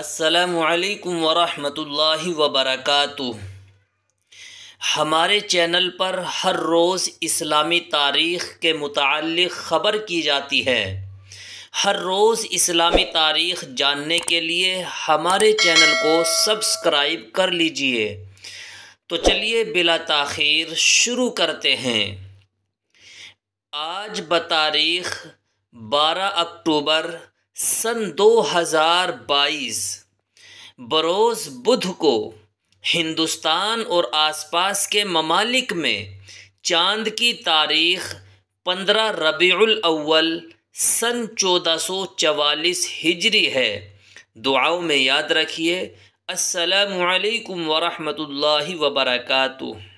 असलकम वरहमतुल्लाहि वबरकू हमारे चैनल पर हर रोज़ इस्लामी तारीख़ के मुतल ख़बर की जाती है हर रोज़ इस्लामी तारीख़ जानने के लिए हमारे चैनल को सब्सक्राइब कर लीजिए तो चलिए बिला तखीर शुरू करते हैं आज बतारीख़ बारह अक्टूबर सन 2022 बरोज़ बुध को हिंदुस्तान और आसपास के ममालिक में चांद की तारीख़ पंद्रह रबीउल अव्वल सन 1444 हिजरी है दुआओं में याद रखिए अस्सलाम वालेकुम वरहमतुल्लाहि